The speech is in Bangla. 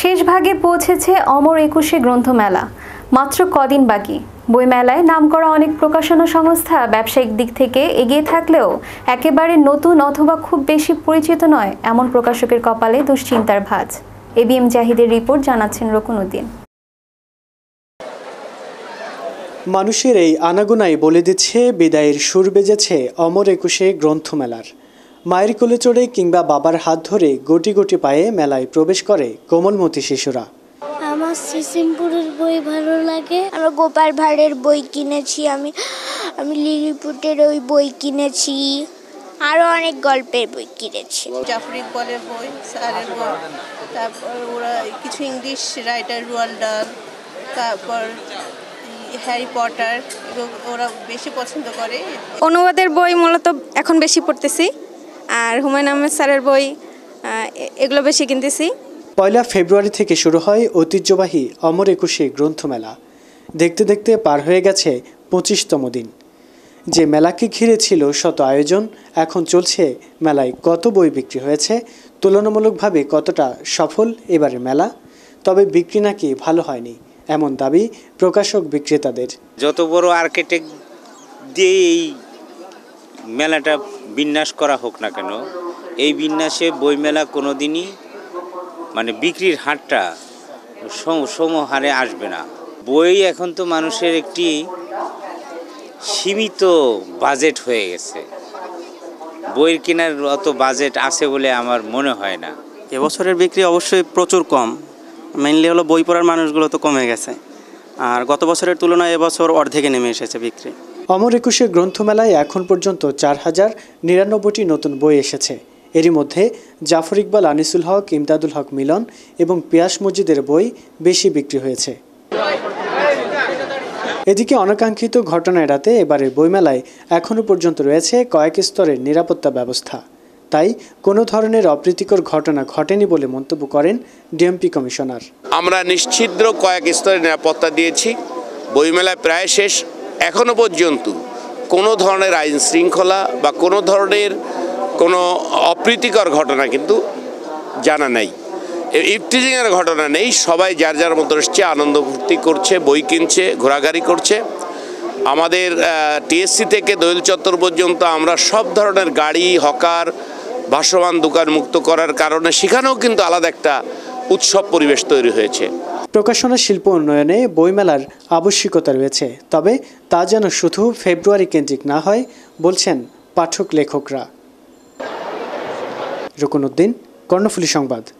শেষ ভাগে পৌঁছেছে অমর একুশে গ্রন্থমেলা মাত্র কদিন বাকি বইমেলায় করা অনেক প্রকাশনা সংস্থা ব্যবসায়িক দিক থেকে এগিয়ে থাকলেও একেবারে নতুন অথবা খুব বেশি পরিচিত নয় এমন প্রকাশকের কপালে দুশ্চিন্তার ভাজ এবিএম জাহিদের রিপোর্ট জানাচ্ছেন উদ্দিন মানুষের এই আনাগোনাই বলে দিচ্ছে বিদায়ের সুর বেজেছে অমর একুশে গ্রন্থমেলার মায়ের কোলে চড়ে কিংবা বাবার হাত ধরে গটি গটি পায়ে মেলায় প্রবেশ করে কোমলমতি শিশুরা আমার সিসিমপুরের বই ভালো লাগে আমার গোপাল ভাঁড়ের বই কিনেছি আমি আমি লিলিপুটের ওই বই কিনেছি আরও অনেক গল্পের বই কিনেছি জাফর ইকবালের বই স্যারের বই তারপর ওরা কিছু ইংলিশ রাইটার রুয়াল ডাল তারপর হ্যারি পটার ওরা বেশি পছন্দ করে অনুবাদের বই মূলত এখন বেশি পড়তেছি আর হুমায়ুন আহমেদ স্যারের বই এগুলো বেশি কিনতেছি পয়লা ফেব্রুয়ারি থেকে শুরু হয় ঐতিহ্যবাহী অমর একুশে গ্রন্থমেলা দেখতে দেখতে পার হয়ে গেছে পঁচিশতম দিন যে মেলাকে ঘিরে ছিল শত আয়োজন এখন চলছে মেলায় কত বই বিক্রি হয়েছে তুলনামূলকভাবে কতটা সফল এবারে মেলা তবে বিক্রি নাকি ভালো হয়নি এমন দাবি প্রকাশক বিক্রেতাদের যত বড় আর্কিটেক্ট দিয়ে এই মেলাটা বিন্যাস করা হোক না কেন এই বিন্যাসে বইমেলা কোনো দিনই মানে বিক্রির হারটা সম হারে আসবে না বই এখন তো মানুষের একটি সীমিত বাজেট হয়ে গেছে বইয়ের কেনার অত বাজেট আছে বলে আমার মনে হয় না এবছরের বিক্রি অবশ্যই প্রচুর কম মেনলি হলো বই পড়ার মানুষগুলো তো কমে গেছে আর গত বছরের তুলনায় এবছর অর্ধেকে নেমে এসেছে বিক্রি অমর একুশে গ্রন্থমেলায় এখন পর্যন্ত চার হাজার নিরানব্বইটি নতুন বই এসেছে এরই মধ্যে জাফর ইকবাল আনিসুল হক ইমদাদুল হক মিলন এবং পিয়াস মসজিদের বই বেশি বিক্রি হয়েছে এদিকে অনাকাঙ্ক্ষিত ঘটনা এড়াতে এবারের বইমেলায় এখনও পর্যন্ত রয়েছে কয়েক স্তরের নিরাপত্তা ব্যবস্থা তাই কোনো ধরনের অপ্রীতিকর ঘটনা ঘটেনি বলে মন্তব্য করেন ডিএমপি কমিশনার আমরা নিশ্চিদ্র কয়েক স্তরের নিরাপত্তা দিয়েছি বইমেলায় প্রায় শেষ এখনও পর্যন্ত কোনো ধরনের আইন শৃঙ্খলা বা কোনো ধরনের কোনো অপ্রীতিকর ঘটনা কিন্তু জানা নেই ইফটিজিংয়ের ঘটনা নেই সবাই যার যার মতো এসছে আনন্দ ফুর্তি করছে বই কিনছে ঘোরাঘাড়ি করছে আমাদের টিএসসি থেকে দৈল চত্বর পর্যন্ত আমরা সব ধরনের গাড়ি হকার ভাসমান দোকান মুক্ত করার কারণে সেখানেও কিন্তু আলাদা একটা উৎসব পরিবেশ তৈরি হয়েছে প্রকাশনা শিল্প উন্নয়নে বইমেলার আবশ্যিকতা রয়েছে তবে তা যেন শুধু ফেব্রুয়ারি কেন্দ্রিক না হয় বলছেন পাঠক লেখকরা রুকনুদ্দিন কর্ণফুলী সংবাদ